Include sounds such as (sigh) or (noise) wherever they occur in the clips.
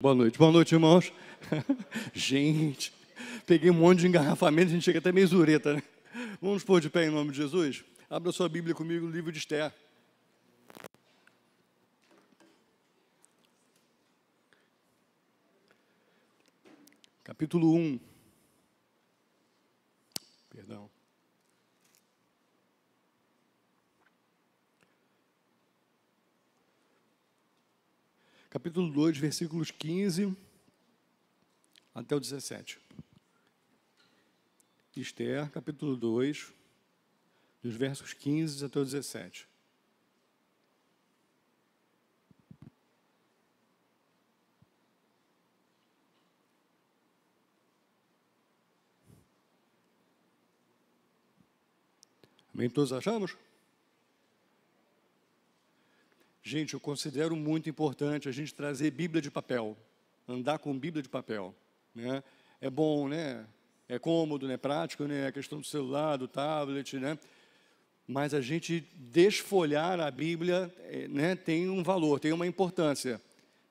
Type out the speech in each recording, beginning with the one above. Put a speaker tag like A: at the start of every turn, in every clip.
A: Boa noite, boa noite, irmãos. (laughs) gente, peguei um monte de engarrafamento, a gente chega até meio zureta, né? Vamos pôr de pé em nome de Jesus? Abra sua Bíblia comigo no livro de Esther. Capítulo 1. Perdão. capítulo 2, versículos 15 até o 17. Esther, capítulo 2, dos versos 15 até o 17. Amém? Todos achamos? Gente, eu considero muito importante a gente trazer Bíblia de papel, andar com Bíblia de papel. Né? É bom, né? É cômodo, né? Prático, né? A questão do celular, do tablet, né? Mas a gente desfolhar a Bíblia, eh, né? Tem um valor, tem uma importância,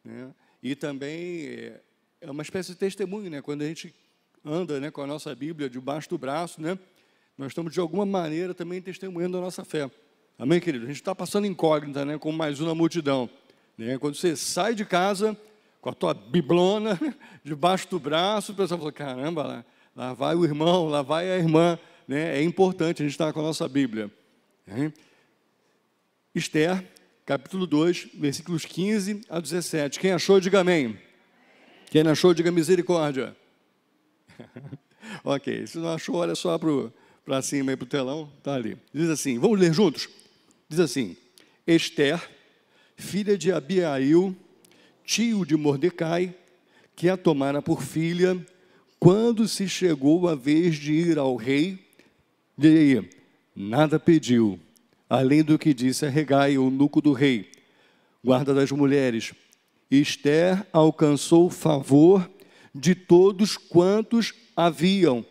A: né? E também eh, é uma espécie de testemunho, né? Quando a gente anda, né? Com a nossa Bíblia debaixo do braço, né? Nós estamos de alguma maneira também testemunhando a nossa fé. Amém, querido? A gente está passando incógnita, né? Como mais uma multidão. Né? Quando você sai de casa com a tua biblona (laughs) debaixo do braço, o pessoal fala: caramba, lá, lá vai o irmão, lá vai a irmã. Né? É importante a gente estar com a nossa Bíblia. Né? Esther, capítulo 2, versículos 15 a 17. Quem achou, diga amém. Quem não achou, diga misericórdia. (laughs) ok, se não achou, olha só para cima e para o telão, está ali. Diz assim: vamos ler juntos? Diz assim: Esther, filha de Abiail, tio de Mordecai, que a tomara por filha, quando se chegou a vez de ir ao rei, nada pediu, além do que disse a Regai, o nuco do rei, guarda das mulheres. Esther alcançou favor de todos quantos haviam.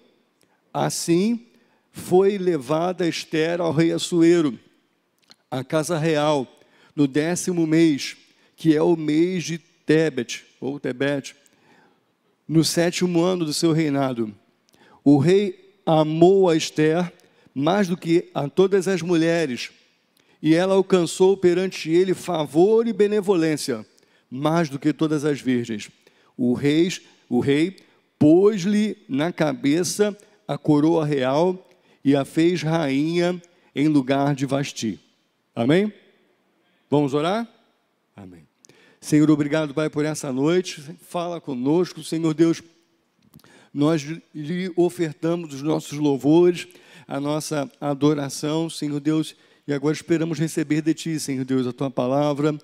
A: Assim foi levada Esther ao rei Assuero a casa real, no décimo mês, que é o mês de Tebet, ou Tebet, no sétimo ano do seu reinado. O rei amou a Esther mais do que a todas as mulheres, e ela alcançou perante ele favor e benevolência, mais do que todas as virgens. O rei, o rei pôs-lhe na cabeça a coroa real e a fez rainha em lugar de Vasti. Amém? Vamos orar? Amém. Senhor, obrigado, Pai, por essa noite. Fala conosco, Senhor Deus. Nós lhe ofertamos os nossos louvores, a nossa adoração, Senhor Deus, e agora esperamos receber de Ti, Senhor Deus, a Tua palavra,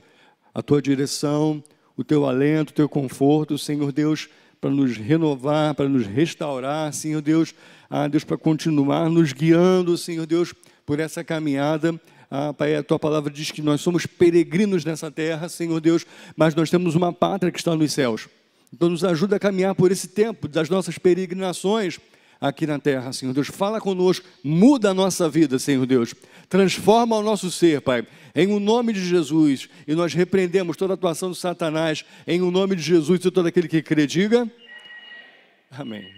A: a Tua direção, o Teu alento, o Teu conforto, Senhor Deus, para nos renovar, para nos restaurar, Senhor Deus, a ah, Deus, para continuar nos guiando, Senhor Deus, por essa caminhada ah, Pai, a tua palavra diz que nós somos peregrinos nessa terra, Senhor Deus, mas nós temos uma pátria que está nos céus. Então, nos ajuda a caminhar por esse tempo das nossas peregrinações aqui na terra, Senhor Deus. Fala conosco, muda a nossa vida, Senhor Deus. Transforma o nosso ser, Pai, em o um nome de Jesus. E nós repreendemos toda a atuação de Satanás, em o um nome de Jesus e todo aquele que crê. Diga. Amém.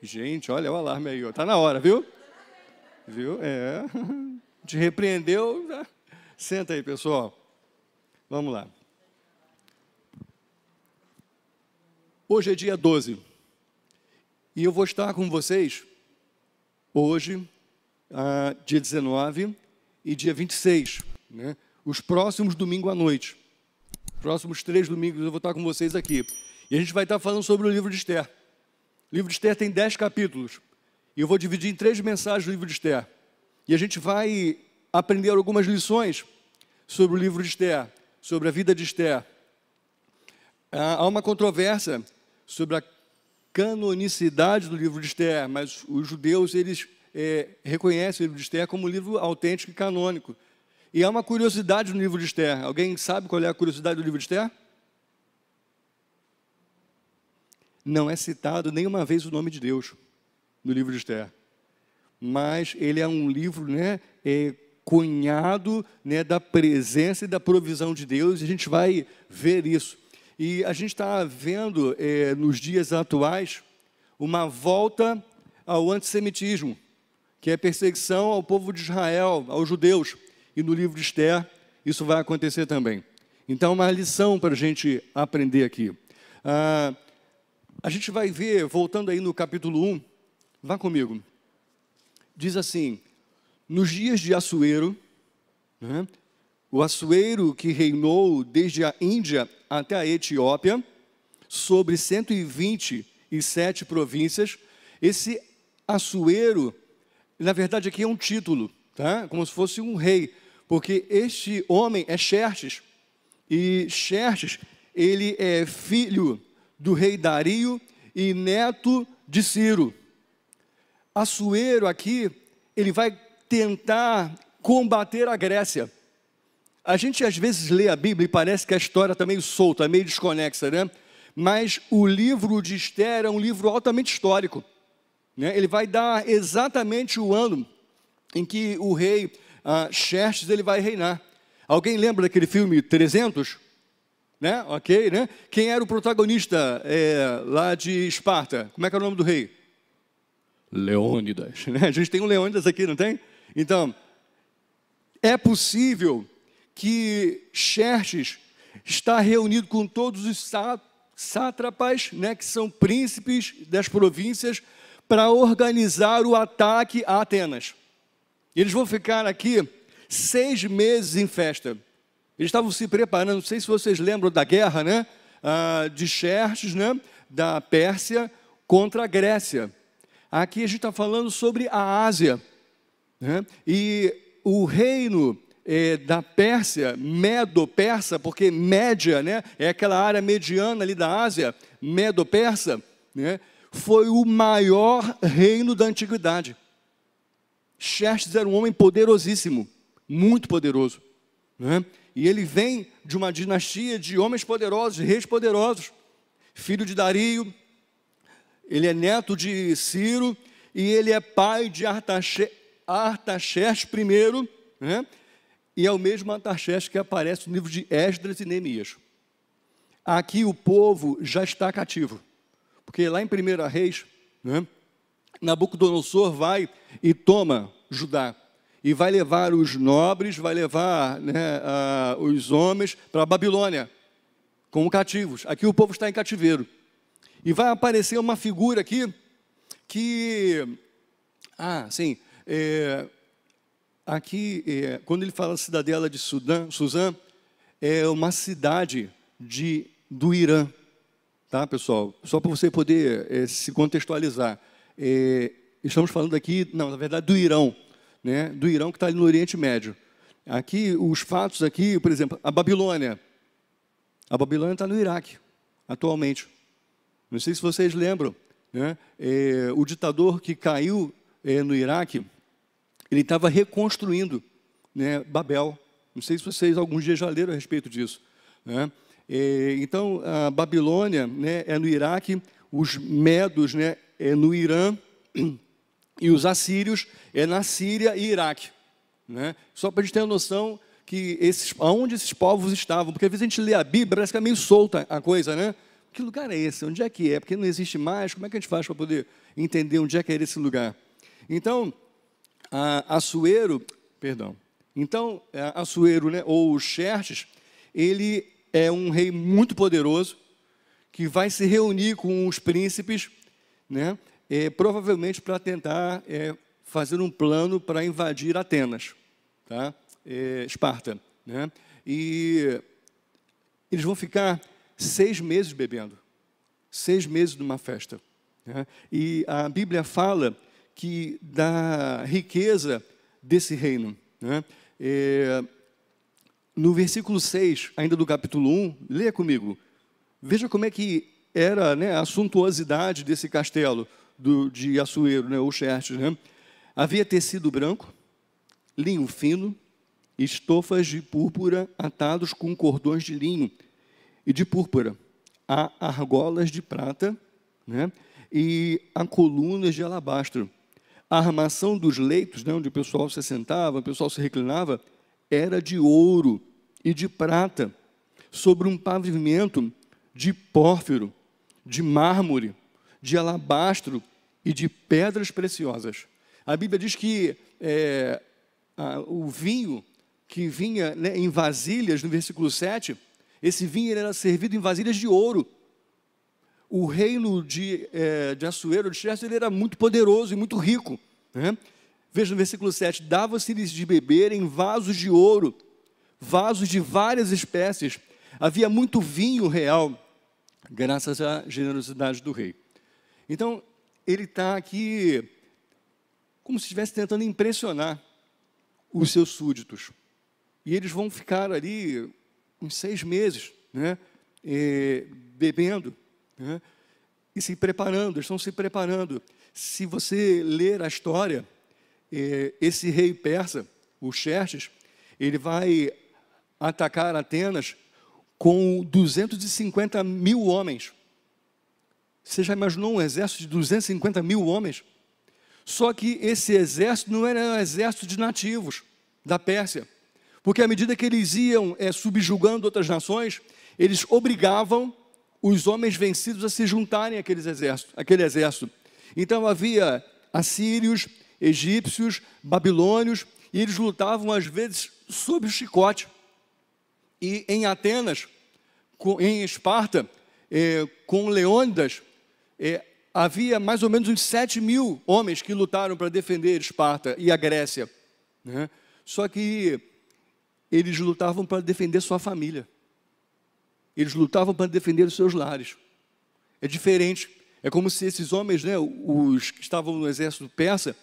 A: Gente, olha o alarme aí, está na hora, viu? Viu? É. (laughs) te repreendeu. Já... Senta aí, pessoal. Vamos lá. Hoje é dia 12. E eu vou estar com vocês hoje, ah, dia 19 e dia 26. Né? Os próximos domingos à noite. Próximos três domingos eu vou estar com vocês aqui. E a gente vai estar falando sobre o livro de Esther. O livro de Esther tem dez capítulos. E eu vou dividir em três mensagens o livro de Esther. E a gente vai aprender algumas lições sobre o livro de Esther, sobre a vida de Esther. Ah, há uma controvérsia sobre a canonicidade do livro de Esther, mas os judeus eles é, reconhecem o livro de Esther como um livro autêntico e canônico. E há uma curiosidade no livro de Esther. Alguém sabe qual é a curiosidade do livro de Esther? Não é citado nenhuma vez o nome de Deus no livro de Esther mas ele é um livro né, é, cunhado né, da presença e da provisão de Deus, e a gente vai ver isso. E a gente está vendo é, nos dias atuais uma volta ao antissemitismo, que é perseguição ao povo de Israel, aos judeus. E no livro de Esther, isso vai acontecer também. Então, uma lição para a gente aprender aqui. Ah, a gente vai ver, voltando aí no capítulo 1, vá comigo, diz assim: Nos dias de Assuero, né, o Assuero que reinou desde a Índia até a Etiópia, sobre 127 províncias, esse Assuero, na verdade aqui é um título, tá? como se fosse um rei, porque este homem é Xerxes, e Xerxes, ele é filho do rei Dario e neto de Ciro. Assuero aqui, ele vai tentar combater a Grécia. A gente às vezes lê a Bíblia e parece que a história está meio solta, meio desconexa, né? Mas o livro de Esther é um livro altamente histórico. Né? Ele vai dar exatamente o ano em que o rei ah, Xerxes ele vai reinar. Alguém lembra daquele filme 300? Né? Ok, né? Quem era o protagonista é, lá de Esparta? Como é que era o nome do rei? Leônidas. Né? A gente tem um Leônidas aqui, não tem? Então, é possível que Xerxes está reunido com todos os sátrapas, né, que são príncipes das províncias, para organizar o ataque a Atenas. Eles vão ficar aqui seis meses em festa. Eles estavam se preparando, não sei se vocês lembram da guerra, né? Ah, de Xerxes, né? Da Pérsia contra a Grécia. Aqui a gente está falando sobre a Ásia. Né? E o reino é, da Pérsia, Medo-Persa, porque Média né, é aquela área mediana ali da Ásia, Medo-Persa, né, foi o maior reino da antiguidade. Xerxes era um homem poderosíssimo, muito poderoso. Né? E ele vem de uma dinastia de homens poderosos, de reis poderosos. Filho de Dario, ele é neto de Ciro e ele é pai de Artaxerxes, I, né? e é o mesmo Artaxerxes que aparece no livro de Esdras e Neemias. Aqui o povo já está cativo, porque lá em 1 Reis, né? Nabucodonosor vai e toma Judá, e vai levar os nobres, vai levar né, os homens para a Babilônia, como cativos. Aqui o povo está em cativeiro. E vai aparecer uma figura aqui que. Ah, sim. É, aqui, é, quando ele fala cidadela de Sudã, Suzã, é uma cidade de, do Irã. Tá, pessoal? Só para você poder é, se contextualizar. É, estamos falando aqui, não, na verdade, do Irão. Né, do Irão que está ali no Oriente Médio. Aqui, os fatos aqui, por exemplo, a Babilônia. A Babilônia está no Iraque, atualmente. Não sei se vocês lembram, né? é, o ditador que caiu é, no Iraque, ele estava reconstruindo né, Babel. Não sei se vocês alguns dias já leram a respeito disso. Né? É, então, a Babilônia né, é no Iraque, os medos né, é no Irã e os assírios é na Síria e Iraque. Né? Só para a gente ter a noção que esses, aonde esses povos estavam, porque às vezes a gente lê a Bíblia, parece que é meio solta a coisa, né? Que lugar é esse? Onde é que é? Porque não existe mais. Como é que a gente faz para poder entender onde é que era é esse lugar? Então, a Açoeiro, perdão. Então, a é, Açoeiro, né, ou Xerxes, ele é um rei muito poderoso que vai se reunir com os príncipes, né, é, provavelmente para tentar é, fazer um plano para invadir Atenas, tá? É, Esparta. Né? E eles vão ficar seis meses bebendo, seis meses numa festa. Né? E a Bíblia fala que da riqueza desse reino. Né? É, no versículo 6, ainda do capítulo 1, leia comigo. Veja como é que era né, a suntuosidade desse castelo do, de Assuero, né, ou Xerxes. Né? Havia tecido branco, linho fino, estofas de púrpura atados com cordões de linho e de púrpura. Há argolas de prata né? e há colunas de alabastro. A armação dos leitos, né, onde o pessoal se sentava, o pessoal se reclinava, era de ouro e de prata, sobre um pavimento de pórfiro, de mármore, de alabastro e de pedras preciosas. A Bíblia diz que é, a, o vinho que vinha né, em vasilhas, no versículo 7, esse vinho era servido em vasilhas de ouro. O reino de, é, de Assuero, de Chester, era muito poderoso e muito rico. Né? Veja no versículo 7: Dava-se-lhes de beber em vasos de ouro, vasos de várias espécies. Havia muito vinho real, graças à generosidade do rei. Então, ele está aqui como se estivesse tentando impressionar os seus súditos. E eles vão ficar ali uns seis meses, né, e, bebendo né, e se preparando, estão se preparando. Se você ler a história, é, esse rei persa, o Xerxes, ele vai atacar Atenas com 250 mil homens. Você já imaginou um exército de 250 mil homens? Só que esse exército não era um exército de nativos da Pérsia porque à medida que eles iam é, subjugando outras nações, eles obrigavam os homens vencidos a se juntarem àqueles exércitos, àquele exército. Então havia assírios, egípcios, babilônios, e eles lutavam às vezes sob o chicote. E em Atenas, em Esparta, é, com Leônidas, é, havia mais ou menos uns 7 mil homens que lutaram para defender Esparta e a Grécia. Né? Só que eles lutavam para defender sua família. Eles lutavam para defender os seus lares. É diferente. É como se esses homens, né, os que estavam no exército persa,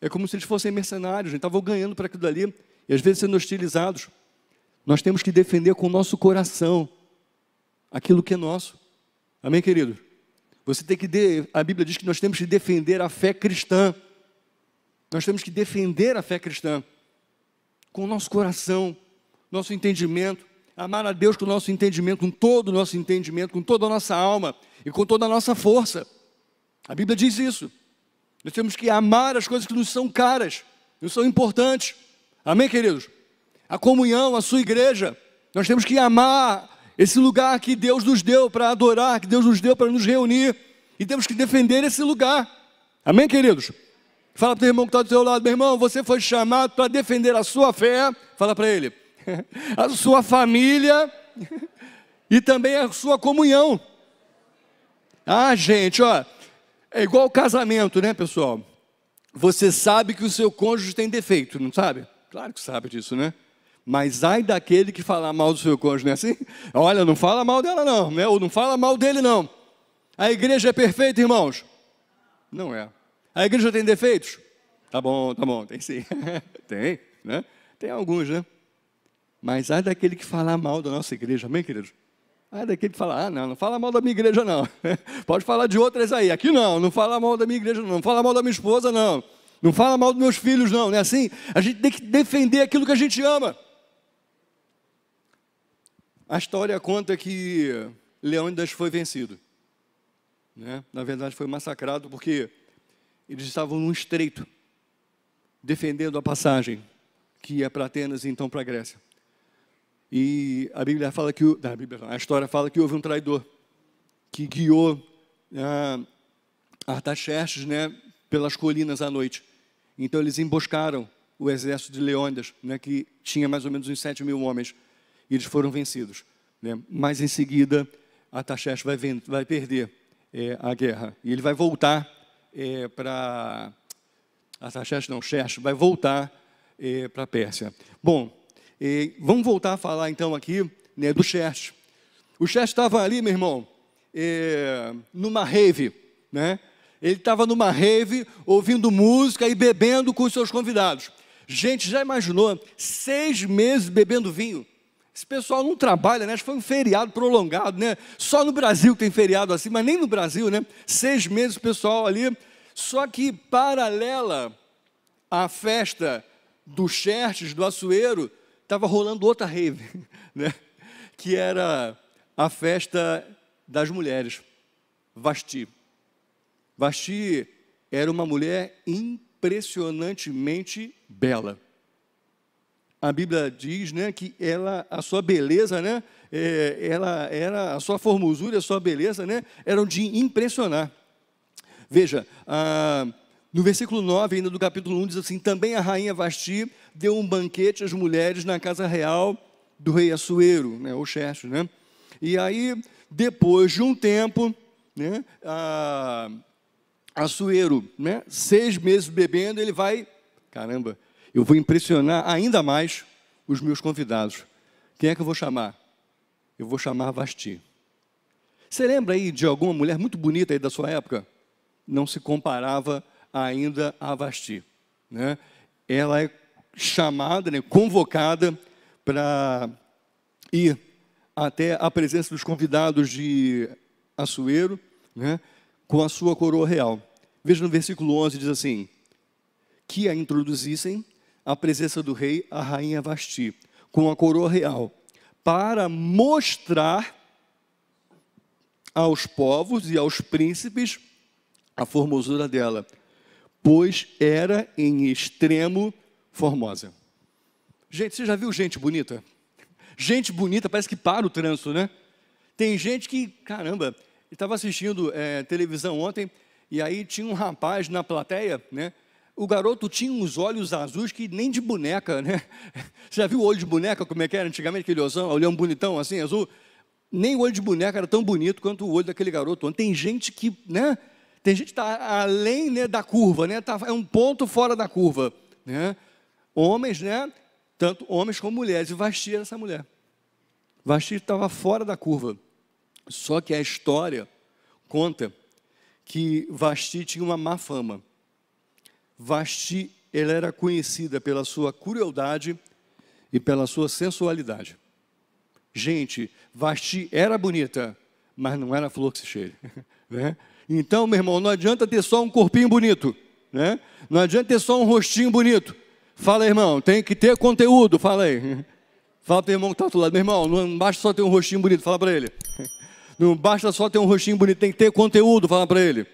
A: é como se eles fossem mercenários, eles né, estavam ganhando para aquilo ali, e às vezes sendo hostilizados. Nós temos que defender com o nosso coração aquilo que é nosso. Amém, querido? Você tem que. De... A Bíblia diz que nós temos que defender a fé cristã. Nós temos que defender a fé cristã com o nosso coração nosso entendimento, amar a Deus com o nosso entendimento, com todo o nosso entendimento, com toda a nossa alma e com toda a nossa força. A Bíblia diz isso. Nós temos que amar as coisas que nos são caras, nos são importantes. Amém, queridos? A comunhão, a sua igreja. Nós temos que amar esse lugar que Deus nos deu para adorar, que Deus nos deu para nos reunir. E temos que defender esse lugar. Amém, queridos? Fala para o teu irmão que está do seu lado, meu irmão, você foi chamado para defender a sua fé. Fala para ele. (laughs) a sua família e também a sua comunhão. Ah, gente, ó, é igual casamento, né, pessoal? Você sabe que o seu cônjuge tem defeito, não sabe? Claro que sabe disso, né? Mas ai daquele que falar mal do seu cônjuge, não é assim? Olha, não fala mal dela não, né? ou não fala mal dele não. A igreja é perfeita, irmãos? Não é. A igreja tem defeitos? Tá bom, tá bom, tem sim. (laughs) tem, né? Tem alguns, né? Mas ai daquele que falar mal da nossa igreja, amém, queridos? Ai daquele que falar, ah, não, não fala mal da minha igreja, não. (laughs) Pode falar de outras aí. Aqui não, não fala mal da minha igreja, não. Não fala mal da minha esposa, não. Não fala mal dos meus filhos, não. Não é assim? A gente tem que defender aquilo que a gente ama. A história conta que Leônidas foi vencido. Né? Na verdade, foi massacrado porque eles estavam num estreito, defendendo a passagem que ia para Atenas e então para a Grécia. E a Bíblia fala que, a história fala que houve um traidor que guiou ah, Artaxerxes né, pelas colinas à noite. Então eles emboscaram o exército de Leônidas, né, que tinha mais ou menos uns 7 mil homens, e eles foram vencidos. Né? Mas em seguida, Artaxerxes vai, vai perder é, a guerra, e ele vai voltar é, para... Artaxerxes não, Xerxes, vai voltar é, para a Pérsia. Bom, e vamos voltar a falar então aqui né, do Chert. O Chert estava ali, meu irmão, é, numa rave, né? Ele estava numa rave, ouvindo música e bebendo com os seus convidados. Gente, já imaginou seis meses bebendo vinho? Esse pessoal não trabalha, né? Acho que foi um feriado prolongado, né? Só no Brasil tem feriado assim, mas nem no Brasil, né? Seis meses o pessoal ali. Só que paralela à festa do Xerxes, do Açueiro, estava rolando outra rave, (laughs) né? que era a festa das mulheres, Vasti. Vasti era uma mulher impressionantemente bela. A Bíblia diz né, que ela, a sua beleza, né, é, ela era, a sua formosura, a sua beleza né, eram de impressionar. Veja, a, no versículo 9, ainda do capítulo 1, diz assim: Também a rainha Vasti deu um banquete às mulheres na casa real do rei Assuero, né, ou Xerxes, né? E aí, depois de um tempo, né, a, né, seis meses bebendo, ele vai, caramba, eu vou impressionar ainda mais os meus convidados. Quem é que eu vou chamar? Eu vou chamar Vasti. Você lembra aí de alguma mulher muito bonita aí da sua época? Não se comparava a ainda a Vasti. Né? Ela é chamada, né, convocada para ir até a presença dos convidados de Assuero, né, com a sua coroa real. Veja no versículo 11, diz assim, que a introduzissem à presença do rei, a rainha Vasti, com a coroa real, para mostrar aos povos e aos príncipes a formosura dela, pois era em extremo formosa. Gente, você já viu gente bonita? Gente bonita parece que para o trânsito, né? Tem gente que, caramba, estava assistindo é, televisão ontem e aí tinha um rapaz na plateia, né? O garoto tinha uns olhos azuis que nem de boneca, né? (laughs) Você já viu o olho de boneca como é que era antigamente, aquele olhão, olhão bonitão assim, azul? Nem o olho de boneca era tão bonito quanto o olho daquele garoto. Tem gente que, né? Tem gente que está além né, da curva, né? Tá, é um ponto fora da curva. Né? Homens, né? Tanto homens como mulheres. E Vasti era essa mulher. Vasti estava fora da curva. Só que a história conta que Vasti tinha uma má fama. Vasti, ela era conhecida pela sua crueldade e pela sua sensualidade. Gente, Vasti era bonita, mas não era flor que se cheire, (laughs) né? Então, meu irmão, não adianta ter só um corpinho bonito, né? Não adianta ter só um rostinho bonito. Fala, irmão, tem que ter conteúdo, fala aí. Fala para o irmão que está do lado, meu irmão, não basta só ter um rostinho bonito, fala para ele. Não basta só ter um rostinho bonito, tem que ter conteúdo, fala para ele.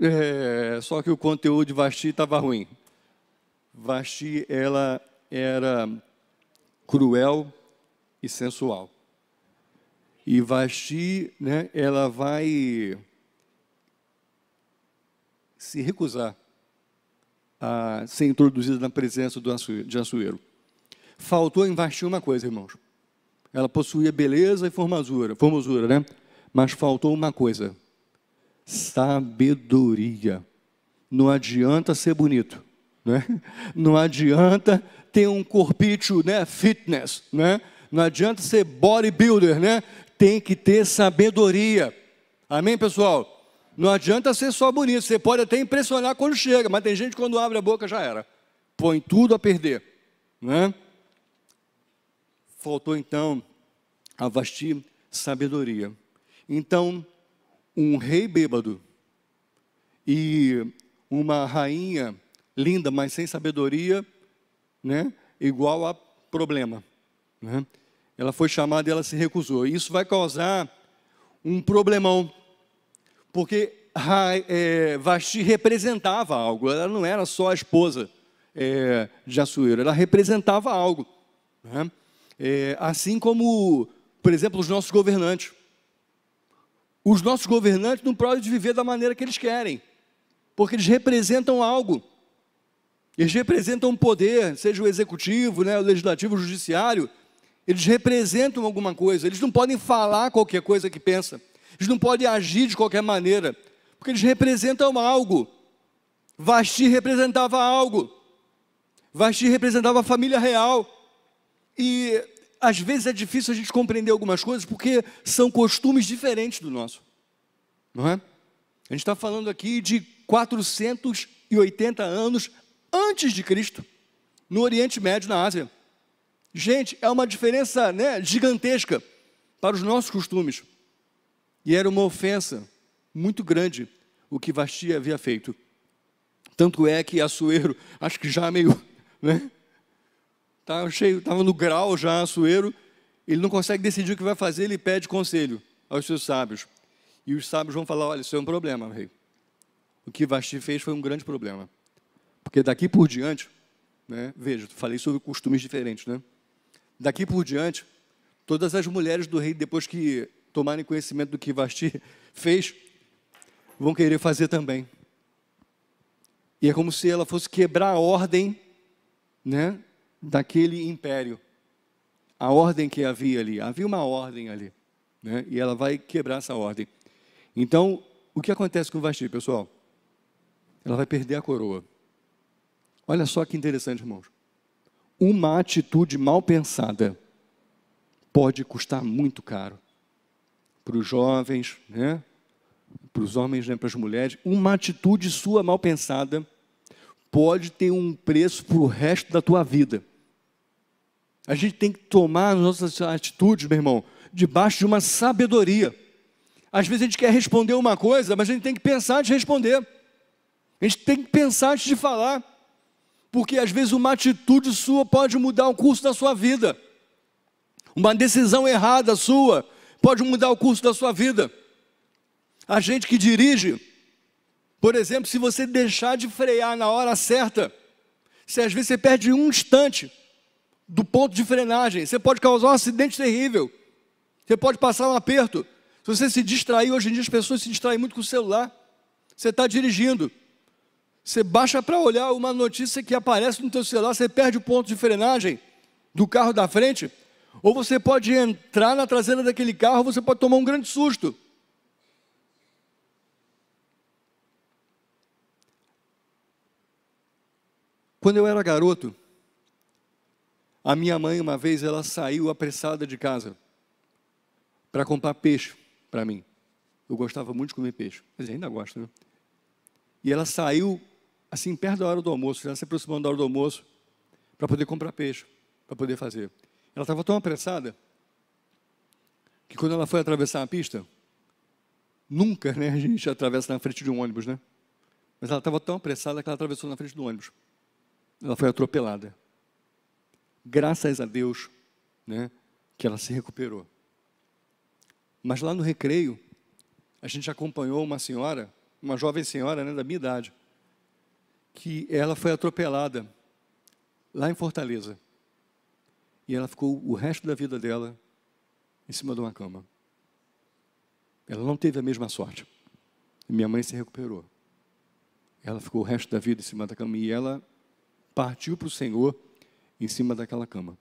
A: É, só que o conteúdo de Vasti estava ruim. Vasti, ela era cruel e sensual. E Vasti, né, ela vai se recusar a ser introduzida na presença de Assuero. Faltou em Vasti uma coisa, irmãos. Ela possuía beleza e formosura, formosura, né? Mas faltou uma coisa: sabedoria. Não adianta ser bonito, né? Não adianta ter um corpício, né? Fitness, né? Não adianta ser bodybuilder, né? tem que ter sabedoria. Amém, pessoal? Não adianta ser só bonito, você pode até impressionar quando chega, mas tem gente que quando abre a boca já era. Põe tudo a perder. Né? Faltou então a Vasti sabedoria. Então, um rei bêbado e uma rainha linda, mas sem sabedoria, né? igual a problema. Né? Ela foi chamada e ela se recusou. Isso vai causar um problemão, porque é, Vasti representava algo, ela não era só a esposa é, de Assuero, ela representava algo. Né? É, assim como, por exemplo, os nossos governantes. Os nossos governantes não podem viver da maneira que eles querem, porque eles representam algo. Eles representam um poder, seja o executivo, né, o legislativo, o judiciário, eles representam alguma coisa, eles não podem falar qualquer coisa que pensam, eles não podem agir de qualquer maneira, porque eles representam algo. Vasti representava algo, Vasti representava a família real, e às vezes é difícil a gente compreender algumas coisas porque são costumes diferentes do nosso, não é? A gente está falando aqui de 480 anos antes de Cristo, no Oriente Médio, na Ásia. Gente, é uma diferença né, gigantesca para os nossos costumes. E era uma ofensa muito grande o que Vasti havia feito. Tanto é que Assuero, acho que já meio, (laughs) né? Tá Estava no grau já Assuero, ele não consegue decidir o que vai fazer, ele pede conselho aos seus sábios. E os sábios vão falar: olha, isso é um problema, rei. O que Vasti fez foi um grande problema. Porque daqui por diante, né, veja, falei sobre costumes diferentes, né? daqui por diante, todas as mulheres do rei, depois que tomarem conhecimento do que Vasti (laughs) fez, vão querer fazer também. E é como se ela fosse quebrar a ordem né, daquele império. A ordem que havia ali. Havia uma ordem ali. Né, e ela vai quebrar essa ordem. Então, o que acontece com Vasti, pessoal? Ela vai perder a coroa. Olha só que interessante, irmãos uma atitude mal pensada pode custar muito caro. Para os jovens, né? para os homens, né? para as mulheres, uma atitude sua mal pensada pode ter um preço para o resto da tua vida. A gente tem que tomar as nossas atitudes, meu irmão, debaixo de uma sabedoria. Às vezes a gente quer responder uma coisa, mas a gente tem que pensar antes de responder. A gente tem que pensar antes de falar porque às vezes uma atitude sua pode mudar o curso da sua vida. Uma decisão errada sua pode mudar o curso da sua vida. A gente que dirige, por exemplo, se você deixar de frear na hora certa, se às vezes você perde um instante do ponto de frenagem, você pode causar um acidente terrível. Você pode passar um aperto. Se você se distrair, hoje em dia as pessoas se distraem muito com o celular. Você está dirigindo. Você baixa para olhar uma notícia que aparece no teu celular, você perde o ponto de frenagem do carro da frente, ou você pode entrar na traseira daquele carro, você pode tomar um grande susto. Quando eu era garoto, a minha mãe uma vez ela saiu apressada de casa para comprar peixe para mim. Eu gostava muito de comer peixe, mas ainda gosto, né? E ela saiu assim, perto da hora do almoço, já se aproximando da hora do almoço, para poder comprar peixe, para poder fazer. Ela estava tão apressada que quando ela foi atravessar a pista, nunca né, a gente atravessa na frente de um ônibus, né? Mas ela estava tão apressada que ela atravessou na frente do ônibus. Ela foi atropelada. Graças a Deus, né, que ela se recuperou. Mas lá no recreio, a gente acompanhou uma senhora, uma jovem senhora né, da minha idade, que ela foi atropelada lá em Fortaleza. E ela ficou o resto da vida dela em cima de uma cama. Ela não teve a mesma sorte. Minha mãe se recuperou. Ela ficou o resto da vida em cima da cama e ela partiu para o Senhor em cima daquela cama.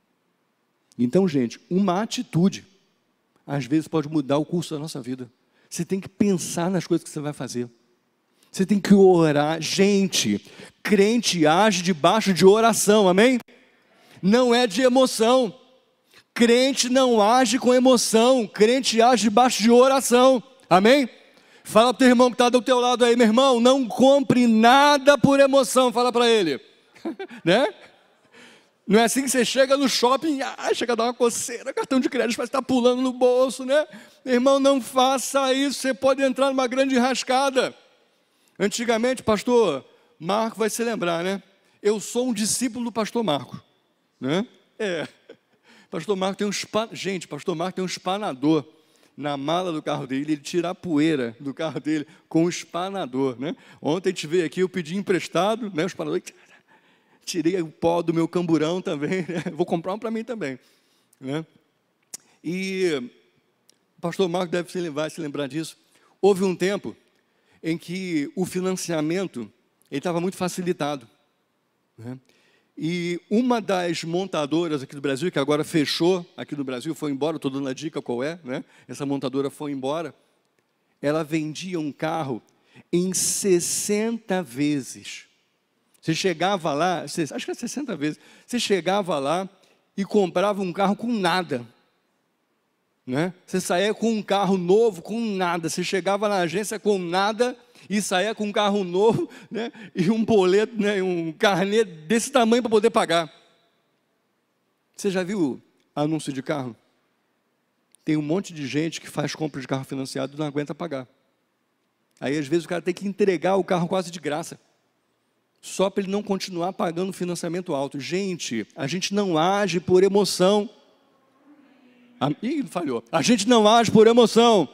A: Então, gente, uma atitude às vezes pode mudar o curso da nossa vida. Você tem que pensar nas coisas que você vai fazer. Você tem que orar. Gente, crente age debaixo de oração, amém? Não é de emoção. Crente não age com emoção, crente age debaixo de oração, amém? Fala para o teu irmão que está do teu lado aí, meu irmão, não compre nada por emoção, fala para ele, (laughs) né? Não é assim que você chega no shopping, ah, chega a dar uma coceira, cartão de crédito parece estar tá pulando no bolso, né? irmão, não faça isso, você pode entrar numa grande rascada. Antigamente, pastor Marco vai se lembrar, né? Eu sou um discípulo do pastor Marco, né? É. (laughs) Pastor Marco tem um espan... gente, pastor Marco tem um espanador na mala do carro dele, ele tira a poeira do carro dele com um espanador, né? Ontem a gente veio aqui, eu pedi emprestado, né, o espanador, (laughs) tirei o pó do meu camburão também, (laughs) né? vou comprar um para mim também, né? E o pastor Marco deve se lembrar, se lembrar disso. Houve um tempo em que o financiamento estava muito facilitado. Né? E uma das montadoras aqui do Brasil, que agora fechou aqui no Brasil, foi embora, estou dando a dica qual é, né? essa montadora foi embora, ela vendia um carro em 60 vezes. Você chegava lá, acho que é 60 vezes, você chegava lá e comprava um carro com nada. Né? Você saía com um carro novo, com nada. Você chegava na agência com nada e saía com um carro novo (laughs) né? e um boleto, né? um carnê desse tamanho para poder pagar. Você já viu anúncio de carro? Tem um monte de gente que faz compra de carro financiado e não aguenta pagar. Aí, às vezes, o cara tem que entregar o carro quase de graça, só para ele não continuar pagando financiamento alto. Gente, a gente não age por emoção. Ih, falhou. A gente não age por emoção.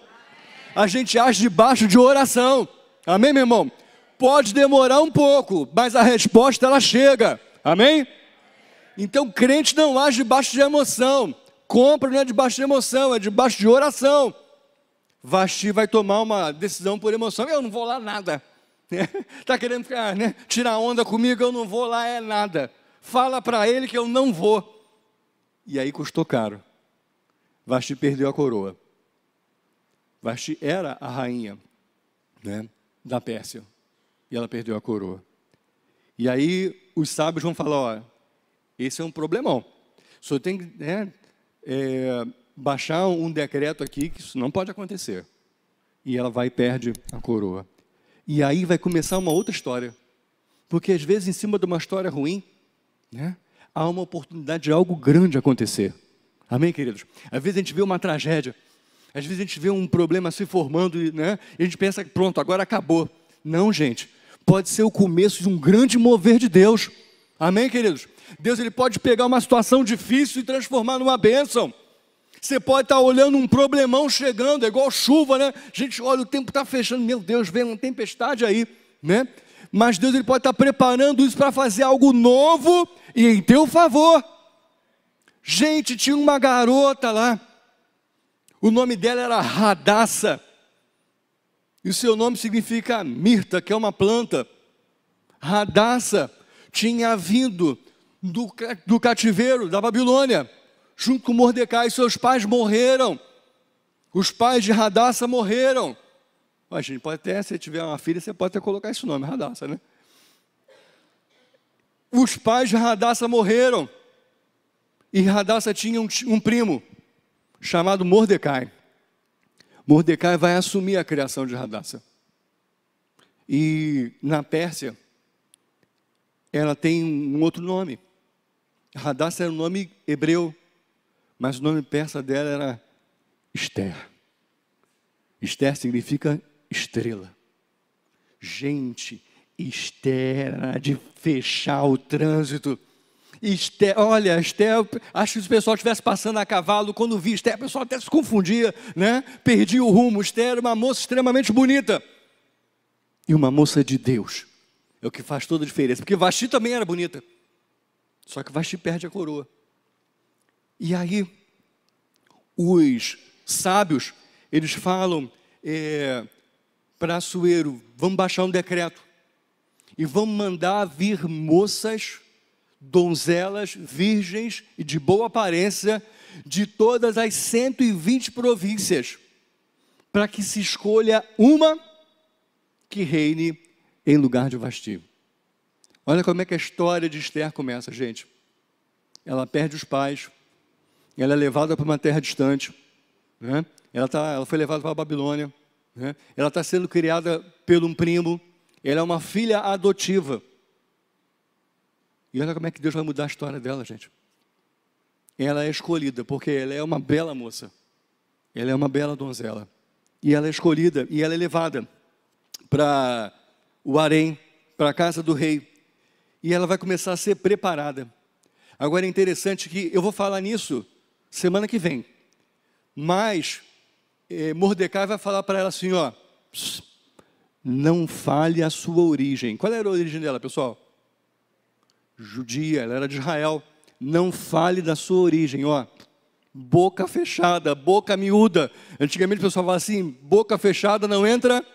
A: A gente age debaixo de oração. Amém, meu irmão? Pode demorar um pouco, mas a resposta ela chega. Amém? Então, crente não age debaixo de emoção. Compra não é debaixo de emoção, é debaixo de oração. Vasti vai tomar uma decisão por emoção. Eu não vou lá nada. Está (laughs) querendo ficar, né? Tirar onda comigo, eu não vou lá, é nada. Fala para ele que eu não vou. E aí custou caro. Vasti perdeu a coroa. Vasti era a rainha né, da Pérsia. E ela perdeu a coroa. E aí os sábios vão falar: ó, esse é um problemão. Só tem que né, é, baixar um decreto aqui que isso não pode acontecer. E ela vai e perde a coroa. E aí vai começar uma outra história. Porque às vezes, em cima de uma história ruim, né, há uma oportunidade de algo grande acontecer. Amém, queridos? Às vezes a gente vê uma tragédia, às vezes a gente vê um problema se formando né, e a gente pensa que pronto, agora acabou. Não, gente. Pode ser o começo de um grande mover de Deus. Amém, queridos? Deus ele pode pegar uma situação difícil e transformar numa bênção. Você pode estar tá olhando um problemão chegando, é igual chuva, né? A gente, olha, o tempo está fechando, meu Deus, vem uma tempestade aí, né? Mas Deus ele pode estar tá preparando isso para fazer algo novo e em teu favor. Gente, tinha uma garota lá. O nome dela era Radassa. E o seu nome significa mirta, que é uma planta. Radassa tinha vindo do, do cativeiro da Babilônia, junto com Mordecai. Seus pais morreram. Os pais de Radassa morreram. A gente pode até, se tiver uma filha, você pode até colocar esse nome, Radassa, né? Os pais de Radassa morreram. E Radassa tinha um, um primo chamado Mordecai. Mordecai vai assumir a criação de Radassa. E na Pérsia, ela tem um outro nome. Radassa era um nome hebreu, mas o nome persa dela era Esther. Esther significa estrela. Gente, Esther era de fechar o trânsito. Esté, olha, Esté, acho que se o pessoal estivesse passando a cavalo, quando vi Esté, o pessoal até se confundia, né? Perdia o rumo. Esté era uma moça extremamente bonita. E uma moça de Deus. É o que faz toda a diferença. Porque Vasti também era bonita. Só que Vasti perde a coroa. E aí, os sábios, eles falam é, para Sueiro, vamos baixar um decreto. E vamos mandar vir moças donzelas virgens e de boa aparência de todas as 120 províncias, para que se escolha uma que reine em lugar de Vasti. Olha como é que a história de Esther começa, gente. Ela perde os pais, ela é levada para uma terra distante, né? ela, tá, ela foi levada para a Babilônia, né? ela está sendo criada pelo um primo, ela é uma filha adotiva. E olha como é que Deus vai mudar a história dela, gente. Ela é escolhida, porque ela é uma bela moça. Ela é uma bela donzela. E ela é escolhida, e ela é levada para o harém, para a casa do rei. E ela vai começar a ser preparada. Agora é interessante que eu vou falar nisso semana que vem. Mas eh, Mordecai vai falar para ela assim: ó, não fale a sua origem. Qual era a origem dela, pessoal? judia, ela era de Israel. Não fale da sua origem, ó. Boca fechada, boca miúda. Antigamente o pessoal falava assim: boca fechada não entra.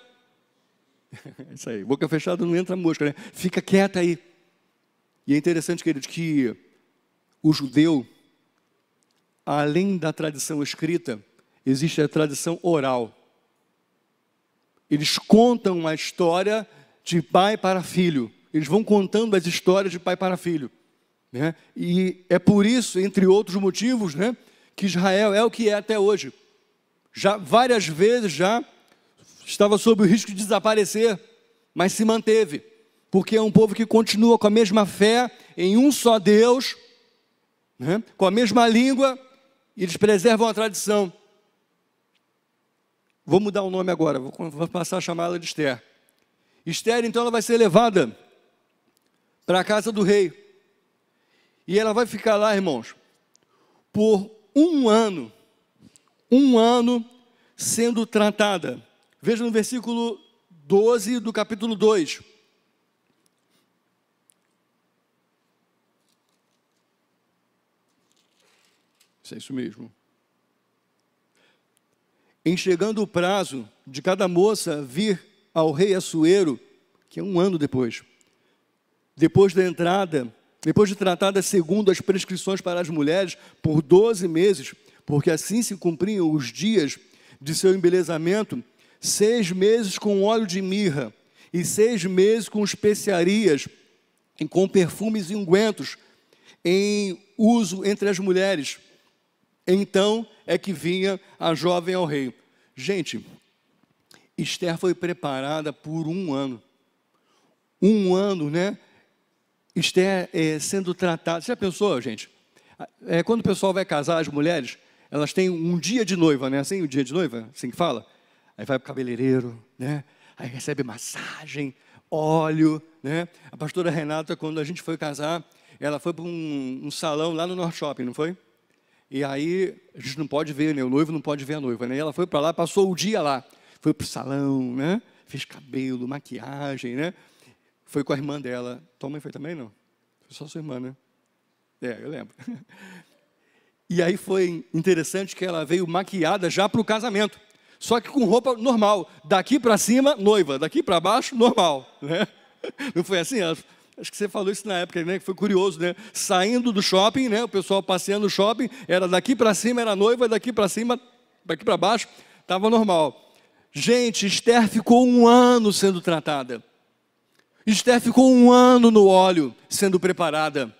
A: (laughs) Isso aí, boca fechada não entra mosca, né? Fica quieta aí. E é interessante, querido, que o judeu, além da tradição escrita, existe a tradição oral. Eles contam uma história de pai para filho. Eles vão contando as histórias de pai para filho. Né? E é por isso, entre outros motivos, né, que Israel é o que é até hoje. Já várias vezes já estava sob o risco de desaparecer, mas se manteve, porque é um povo que continua com a mesma fé em um só Deus, né, com a mesma língua, e eles preservam a tradição. Vou mudar o nome agora, vou, passar a chamá-la de Esther. Esther, então, ela vai ser levada para a casa do rei. E ela vai ficar lá, irmãos, por um ano. Um ano sendo tratada. Veja no versículo 12 do capítulo 2. Isso é isso mesmo. Em chegando o prazo de cada moça vir ao rei Assuero, que é um ano depois, depois da entrada, depois de tratada segundo as prescrições para as mulheres por 12 meses, porque assim se cumpriam os dias de seu embelezamento, seis meses com óleo de mirra e seis meses com especiarias e com perfumes e ungüentos em uso entre as mulheres. Então é que vinha a jovem ao rei. Gente, Esther foi preparada por um ano. Um ano, né? Esther é, eh, sendo tratado. Você já pensou, gente? É, quando o pessoal vai casar, as mulheres, elas têm um dia de noiva, né? Assim, um dia de noiva, assim que fala. Aí vai para o cabeleireiro, né? Aí recebe massagem, óleo, né? A pastora Renata, quando a gente foi casar, ela foi para um, um, salão lá no North Shopping, não foi? E aí, a gente não pode ver, né? O noivo não pode ver a noiva, né? E ela foi para lá, passou o dia lá. Foi para o salão, né? Fez cabelo, maquiagem, né? foi com a irmã dela. Tua mãe foi também, não? Foi só sua irmã, né? É, eu lembro. (laughs) E aí foi interessante que ela veio maquiada já para o casamento. Só que com roupa normal. Daqui para cima, noiva. Daqui para baixo, normal. Né? (laughs) Não foi assim? Acho que você falou isso na época, né? Que foi curioso, né? Saindo do shopping, né? O pessoal passeando no shopping, era daqui para cima, era noiva, daqui para cima, daqui para baixo, estava normal. Gente, Esther ficou um ano sendo tratada. Esther ficou um ano no óleo sendo preparada.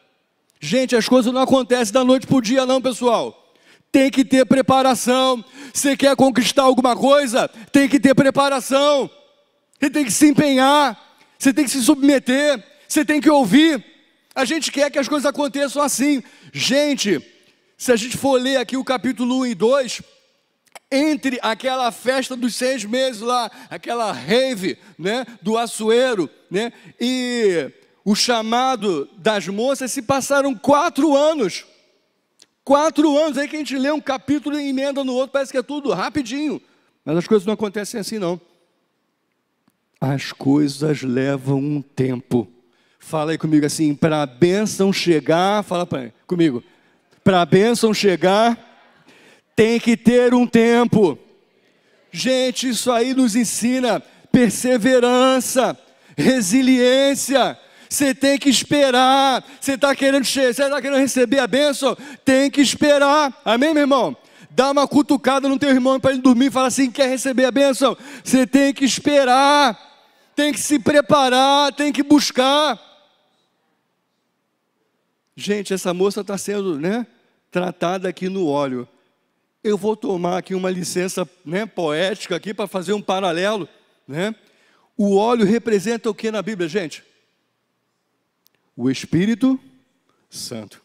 A: Gente, as coisas não acontecem da noite para o dia, não, pessoal. Tem que ter preparação. Você quer conquistar alguma coisa? Tem que ter preparação. Você tem que se empenhar. Você tem que se submeter. Você tem que ouvir. A gente quer que as coisas aconteçam assim. Gente, se a gente for ler aqui o capítulo 1 e 2, entre aquela festa dos seis meses lá, aquela rave né, do Açoeiro, né, e o chamado das moças, se passaram quatro anos. Quatro anos, aí que a gente lê um capítulo e emenda no outro, parece que é tudo rapidinho. Mas as coisas não acontecem assim, não. As coisas levam um tempo. Fala aí comigo assim, para a bênção chegar, fala pra, comigo, para a bênção chegar, tem que ter um tempo. Gente, isso aí nos ensina perseverança, resiliência. Você tem que esperar. Você está querendo, tá querendo receber a bênção? Tem que esperar. Amém, meu irmão? Dá uma cutucada no teu irmão para ele dormir e fala assim: quer receber a bênção? Você tem que esperar, tem que se preparar, tem que buscar. Gente, essa moça está sendo né, tratada aqui no óleo. Eu vou tomar aqui uma licença né, poética aqui para fazer um paralelo. Né? O óleo representa o que na Bíblia, gente? O Espírito Santo.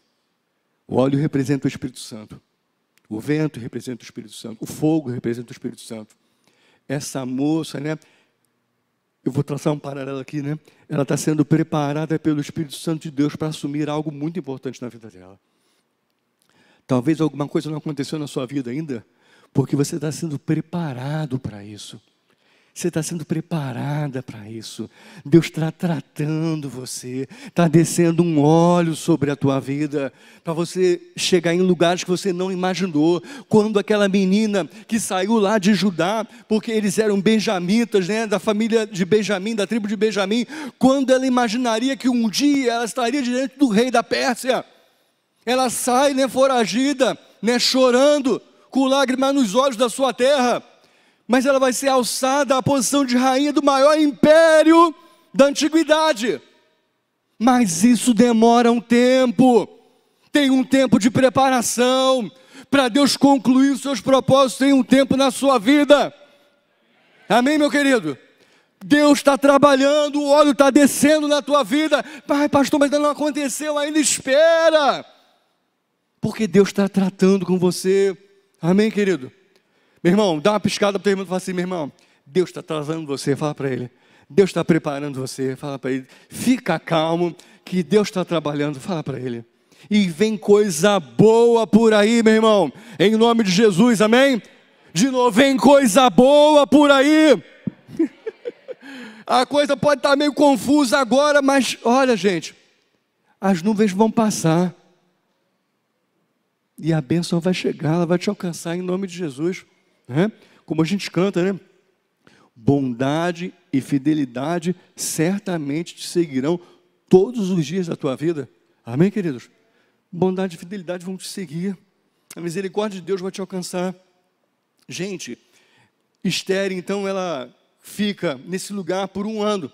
A: O óleo representa o Espírito Santo. O vento representa o Espírito Santo. O fogo representa o Espírito Santo. Essa moça, né? Eu vou traçar um paralelo aqui, né? Ela está sendo preparada pelo Espírito Santo de Deus para assumir algo muito importante na vida dela. Talvez alguma coisa não aconteceu na sua vida ainda, porque você está sendo preparado para isso. Você está sendo preparada para isso. Deus está tratando você, está descendo um óleo sobre a tua vida, para você chegar em lugares que você não imaginou. Quando aquela menina que saiu lá de Judá, porque eles eram benjamitas, né, da família de Benjamim, da tribo de Benjamim, quando ela imaginaria que um dia ela estaria diante do rei da Pérsia ela sai, né, foragida, né, chorando, com lágrimas nos olhos da sua terra. Mas ela vai ser alçada à posição de rainha do maior império da antiguidade. Mas isso demora um tempo. Tem um tempo de preparação para Deus concluir os seus propósitos tem um tempo na sua vida. Amém, meu querido? Deus está trabalhando, o óleo está descendo na tua vida. Pai, pastor, mas ainda não aconteceu, ainda espera. Porque Deus está tratando com você. Amém, querido? Meu irmão, dá uma piscada para o teu irmão e fala assim, meu irmão, Deus está tratando você, fala para ele. Deus está preparando você, fala para ele. Fica calmo, que Deus está trabalhando, fala para ele. E vem coisa boa por aí, meu irmão. Em nome de Jesus, amém? De novo, vem coisa boa por aí. (laughs) A coisa pode estar tá meio confusa agora, mas olha, gente, as nuvens vão passar. E a bênção vai chegar, ela vai te alcançar em nome de Jesus. Né? Como a gente canta, né? Bondade e fidelidade certamente te seguirão todos os dias da tua vida. Amém, queridos? Bondade e fidelidade vão te seguir. A misericórdia de Deus vai te alcançar. Gente, Esther, então, ela fica nesse lugar por um ano.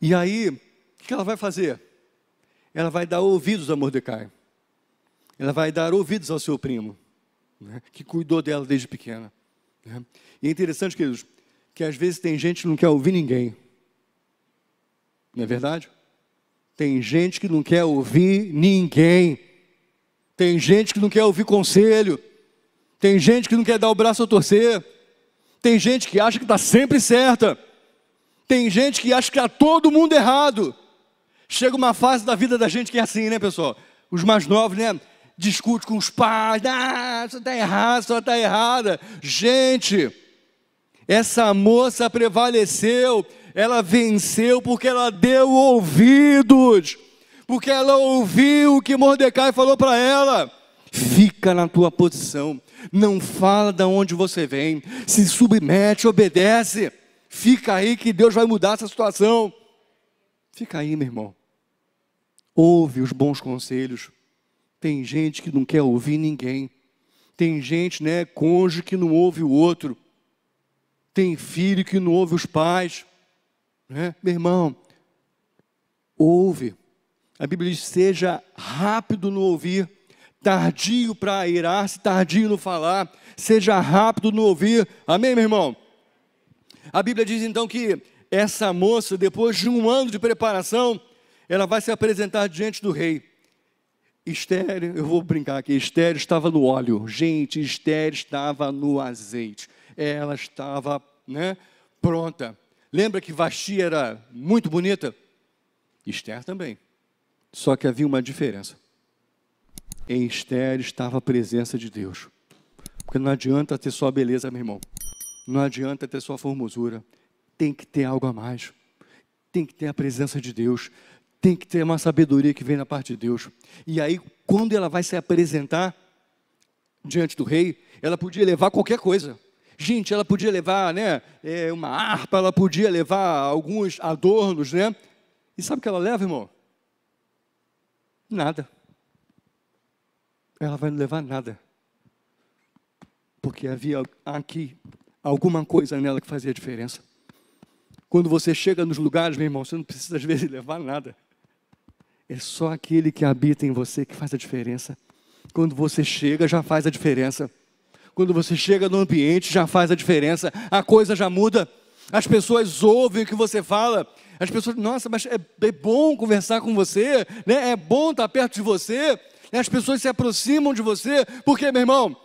A: E aí, o que ela vai fazer? Ela vai dar ouvidos a Mordecai ela vai dar ouvidos ao seu primo, né, que cuidou dela desde pequena. Né? E é interessante, queridos, que às vezes tem gente que não quer ouvir ninguém. Não é verdade? Tem gente que não quer ouvir ninguém. Tem gente que não quer ouvir conselho. Tem gente que não quer dar o braço a torcer. Tem gente que acha que está sempre certa. Tem gente que acha que está todo mundo errado. Chega uma fase da vida da gente que é assim, né, pessoal? Os mais novos, né? discute com os pais, ah, está errado, só está errada. Gente, essa moça prevaleceu, ela venceu porque ela deu ouvidos, porque ela ouviu o que Mordecai falou para ela. Fica na tua posição, não fala de onde você vem, se submete, obedece. Fica aí que Deus vai mudar essa situação. Fica aí, meu irmão. Ouve os bons conselhos tem gente que não quer ouvir ninguém. Tem gente, né, cônjuge que não ouve o outro. Tem filho que não ouve os pais. Né? Meu irmão, ouve. A Bíblia diz: seja rápido no ouvir, tardio para irar-se, tardio no falar, seja rápido no ouvir. Amém, meu irmão? A Bíblia diz então que essa moça, depois de um ano de preparação, ela vai se apresentar diante do rei. Estéreo, eu vou brincar aqui, estéreo estava no óleo. Gente, estéreo estava no azeite. Ela estava né, pronta. Lembra que Vasti era muito bonita? Esther também. Só que havia uma diferença. Em Esther estava a presença de Deus. Porque não adianta ter só beleza, meu irmão. Não adianta ter só formosura. Tem que ter algo a mais. Tem que ter a presença de Deus tem que ter uma sabedoria que vem da parte de Deus. E aí, quando ela vai se apresentar diante do rei, ela podia levar qualquer coisa. Gente, ela podia levar né, é, uma harpa, ela podia levar alguns adornos, né? E sabe o que ela leva, irmão? Nada. Ela vai não levar nada. Porque havia aqui alguma coisa nela que fazia diferença. Quando você chega nos lugares, meu irmão, você não precisa às vezes levar nada. É só aquele que habita em você que faz a diferença. Quando você chega, já faz a diferença. Quando você chega no ambiente, já faz a diferença. A coisa já muda. As pessoas ouvem o que você fala. As pessoas, nossa, mas é, é bom conversar com você, né? É bom estar perto de você. As pessoas se aproximam de você, porque, meu irmão,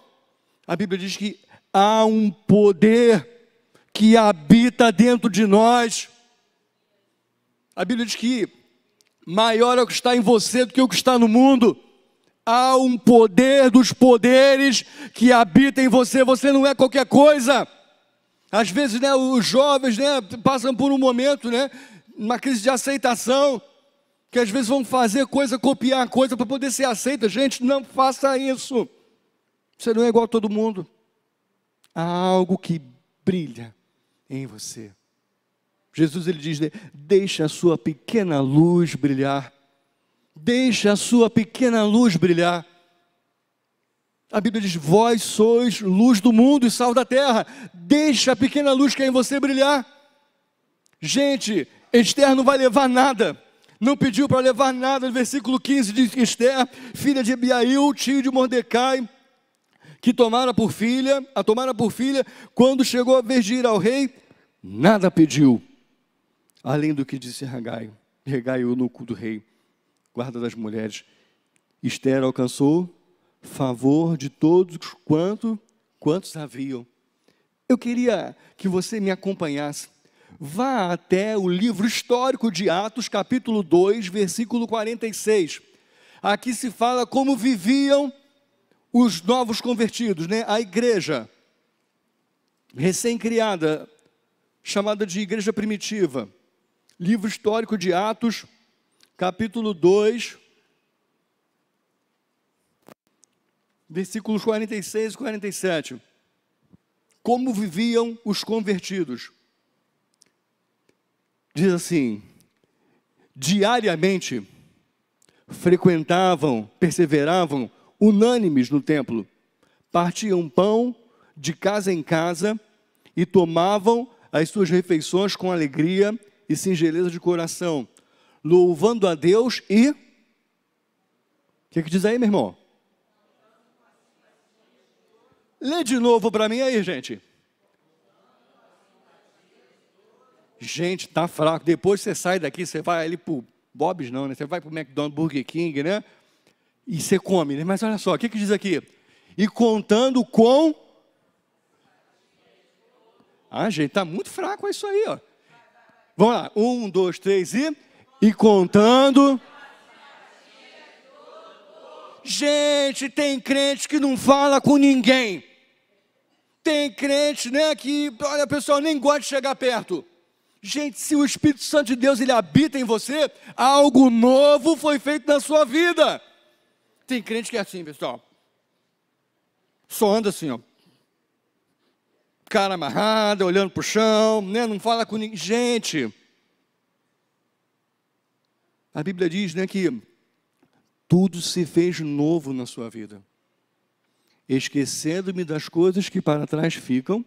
A: a Bíblia diz que há um poder que habita dentro de nós. A Bíblia diz que maior é o que está em você do que o que está no mundo. Há um poder dos poderes que habita em você, você não é qualquer coisa. Às vezes, né, os jovens, né, passam por um momento, né, uma crise de aceitação, que às vezes vão fazer coisa, copiar coisa para poder ser aceita. Gente, não faça isso. Você não é igual a todo mundo. Há algo que brilha em você. Jesus ele diz: deixa a sua pequena luz brilhar. Deixa a sua pequena luz brilhar. A Bíblia diz: Vós sois luz do mundo e sal da terra. Deixa a pequena luz que é em você brilhar. Gente, Esther não vai levar nada. Não pediu para levar nada. No versículo 15 diz que Esther, filha de Abiail, tio de Mordecai, que tomara por filha, a tomara por filha, quando chegou a vez de ir ao rei, nada pediu além do que disse Ragaio, Regai, o eunuco do rei, guarda das mulheres. Esther alcançou favor de todos quanto, quantos haviam. Eu queria que você me acompanhasse. Vá até o livro histórico de Atos, capítulo 2, versículo 46. Aqui se fala como viviam os novos convertidos, né? A igreja recém-criada, chamada de igreja primitiva livro histórico de Atos, capítulo 2, versículos 46 e 47. Como viviam os convertidos? Diz assim: diariamente frequentavam, perseveravam unânimes no templo, partiam pão de casa em casa e tomavam as suas refeições com alegria e singeleza de coração, louvando a Deus e. O que, que diz aí, meu irmão? Lê de novo para mim aí, gente. Gente, tá fraco. Depois você sai daqui, você vai ali pro Bob's, não, né? Você vai pro McDonald's, Burger King, né? E você come, né? Mas olha só, o que, que diz aqui? E contando com. Ah, gente, tá muito fraco isso aí, ó. Vamos lá, um, dois, três e. E contando. Gente, tem crente que não fala com ninguém. Tem crente, né, que, olha, pessoal, nem gosta de chegar perto. Gente, se o Espírito Santo de Deus ele habita em você, algo novo foi feito na sua vida. Tem crente que é assim, pessoal. Só anda assim, ó cara amarrada, olhando para o chão, né? não fala com ninguém. Gente, a Bíblia diz né, que tudo se fez novo na sua vida. Esquecendo-me das coisas que para trás ficam,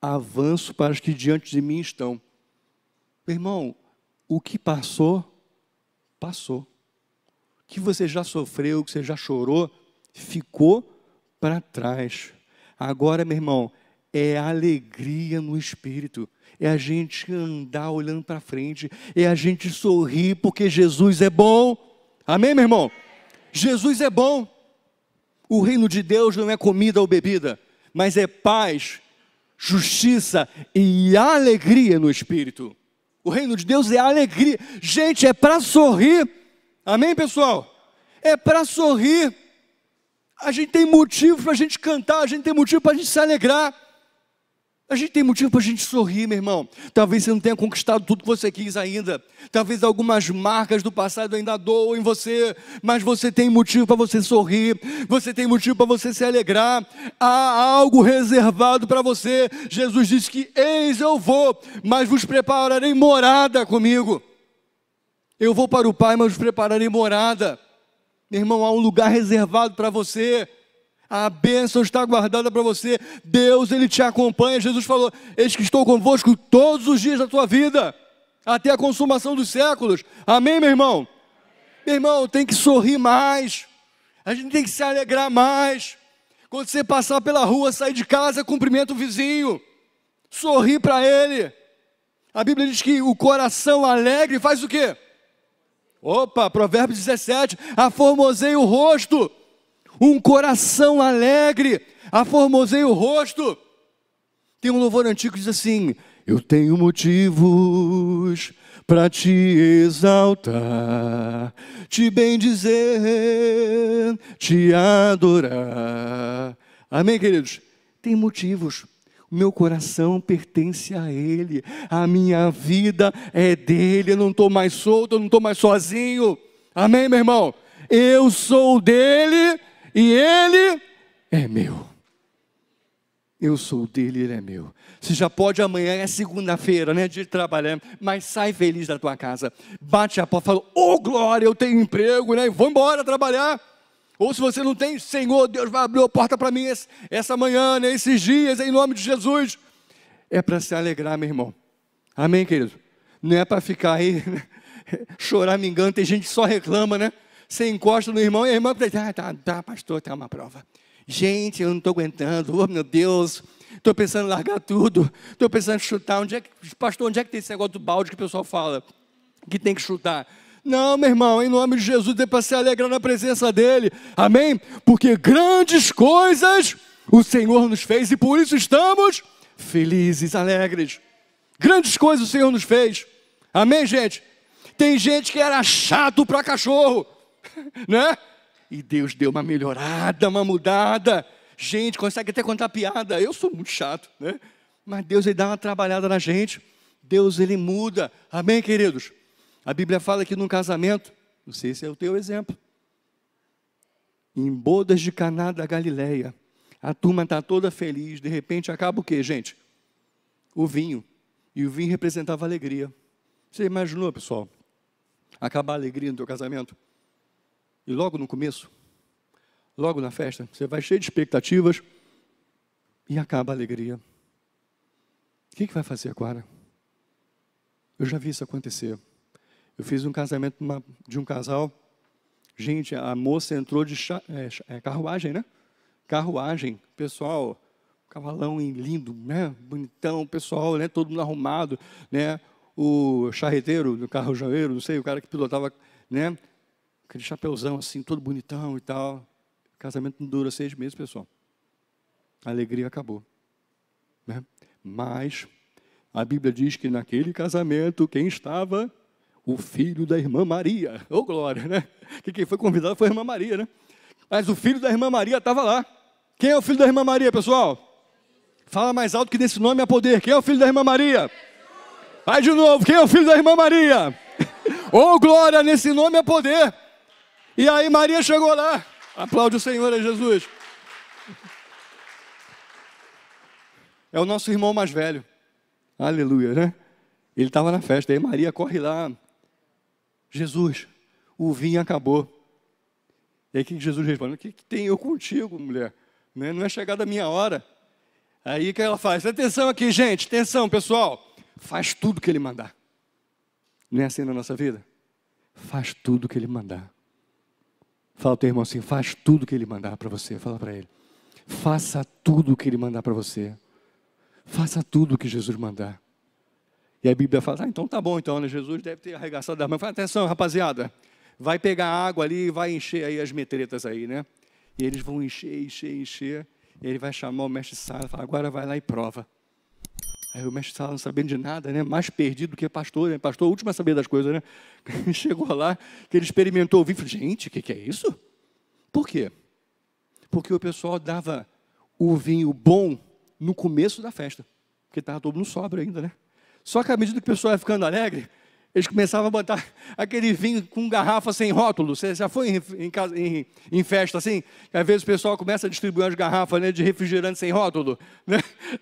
A: avanço para as que diante de mim estão. Meu irmão, o que passou, passou. O que você já sofreu, o que você já chorou, ficou para trás. Agora, meu irmão, é alegria no espírito, é a gente andar olhando para frente, é a gente sorrir porque Jesus é bom. Amém, meu irmão? Jesus é bom. O reino de Deus não é comida ou bebida, mas é paz, justiça e alegria no espírito. O reino de Deus é alegria. Gente, é para sorrir. Amém, pessoal? É para sorrir. A gente tem motivo para a gente cantar, a gente tem motivo para a gente se alegrar. A gente tem motivo para a gente sorrir, meu irmão. Talvez você não tenha conquistado tudo que você quis ainda. Talvez algumas marcas do passado ainda doam em você. Mas você tem motivo para você sorrir. Você tem motivo para você se alegrar. Há algo reservado para você. Jesus disse que: Eis eu vou, mas vos prepararei morada comigo. Eu vou para o Pai, mas vos prepararei morada. Meu irmão, há um lugar reservado para você. A bênção está guardada para você. Deus, Ele te acompanha. Jesus falou: Eis que estou convosco todos os dias da tua vida, até a consumação dos séculos. Amém, meu irmão? Meu irmão, tem que sorrir mais. A gente tem que se alegrar mais. Quando você passar pela rua, sair de casa, cumprimenta o vizinho. Sorri para ele. A Bíblia diz que o coração alegre faz o quê? Opa, Provérbios 17. Aformosei o rosto um coração alegre, aformosei o rosto. Tem um louvor antigo que diz assim: Eu tenho motivos para te exaltar, te bendizer, te adorar. Amém, queridos? Tem motivos. O meu coração pertence a Ele, a minha vida é dele. Eu não estou mais solto, eu não estou mais sozinho. Amém, meu irmão? Eu sou dele e ele é meu. Eu sou dele, ele é meu. Você já pode amanhã, é segunda-feira, né? De trabalhar, mas sai feliz da tua casa. Bate a porta, fala: Ô oh, glória, eu tenho emprego, né? Vou embora trabalhar. Ou se você não tem, Senhor, Deus vai abrir a porta para mim essa manhã, né? esses dias, em nome de Jesus. É para se alegrar, meu irmão. Amém, querido? Não é para ficar aí (laughs) chorar, me engano. Tem gente que só reclama, né? Você encosta no irmão e a irmã ah, tá, tá, pastor, tem tá uma prova. Gente, eu não estou aguentando, oh meu Deus, estou pensando em largar tudo, estou pensando em chutar. Onde é que, pastor, onde é que tem esse negócio do balde que o pessoal fala que tem que chutar? Não, meu irmão, em nome de Jesus, dê para se alegrar na presença dEle, amém? Porque grandes coisas o Senhor nos fez e por isso estamos felizes, alegres. Grandes coisas o Senhor nos fez, amém, gente? Tem gente que era chato para cachorro, (laughs) né? E Deus deu uma melhorada, uma mudada. Gente, consegue até contar piada. Eu sou muito chato, né? Mas Deus ele dá uma trabalhada na gente. Deus ele muda. Amém, queridos? A Bíblia fala que num casamento, não sei se é o teu exemplo, em bodas de Caná da Galileia, a turma está toda feliz, de repente acaba o quê, gente? O vinho. E o vinho representava alegria. Você imaginou, pessoal? Acabar a alegria no teu casamento? E logo no começo, logo na festa, você vai cheio de expectativas e acaba a alegria. O que, que vai fazer agora? Eu já vi isso acontecer. Eu fiz um casamento de um casal. Gente, a moça entrou de é, é, carruagem, né? Carruagem, pessoal, cavalão lindo, né? Bonitão, pessoal, né? Todo mundo arrumado, né? O charreteiro, do carro joeiro, não sei, o cara que pilotava, né? aquele chapeuzão assim, todo bonitão e tal. casamento não dura seis meses, pessoal. A alegria acabou. Né? Mas a Bíblia diz que naquele casamento, quem estava? O filho da irmã Maria. Ô oh, glória, né? Que quem foi convidado foi a irmã Maria, né? Mas o filho da irmã Maria estava lá. Quem é o filho da irmã Maria, pessoal? Fala mais alto que nesse nome há poder. Quem é o filho da irmã Maria? Vai de novo. Quem é o filho da irmã Maria? (laughs) Ô oh, glória, nesse nome há poder. E aí Maria chegou lá. Aplaude o Senhor é Jesus. É o nosso irmão mais velho. Aleluia, né? Ele estava na festa. Aí Maria corre lá. Jesus, o vinho acabou. E aí que Jesus responde: O que, que tem eu contigo, mulher? Né? Não é chegada a minha hora. Aí que ela faz? Atenção aqui, gente, atenção, pessoal. Faz tudo que ele mandar. Não é assim na nossa vida? Faz tudo que ele mandar. Fala o teu irmão assim: faz tudo o que ele mandar para você. Fala para ele: faça tudo o que ele mandar para você. Faça tudo o que Jesus mandar. E a Bíblia fala: ah, então tá bom, então, né? Jesus deve ter arregaçado a mão. Fala, atenção, rapaziada, vai pegar água ali e vai encher aí as metretas aí, né? E eles vão encher, encher, encher. E ele vai chamar o mestre Sala e falar: agora vai lá e prova. Aí o mestre Sala não sabendo de nada, né? mais perdido que pastor, né? pastor, último a saber das coisas, né? (laughs) Chegou lá, que ele experimentou o vinho, gente, o que, que, é isso? Por quê? Porque o pessoal dava o vinho bom no começo da festa, porque estava todo mundo sobra ainda, né? Só que à medida que o pessoal ia ficando alegre, eles começavam a botar aquele vinho com garrafa sem rótulo. Você já foi em, em, em festa assim? Às vezes o pessoal começa a distribuir as garrafas né, de refrigerante sem rótulo. Né?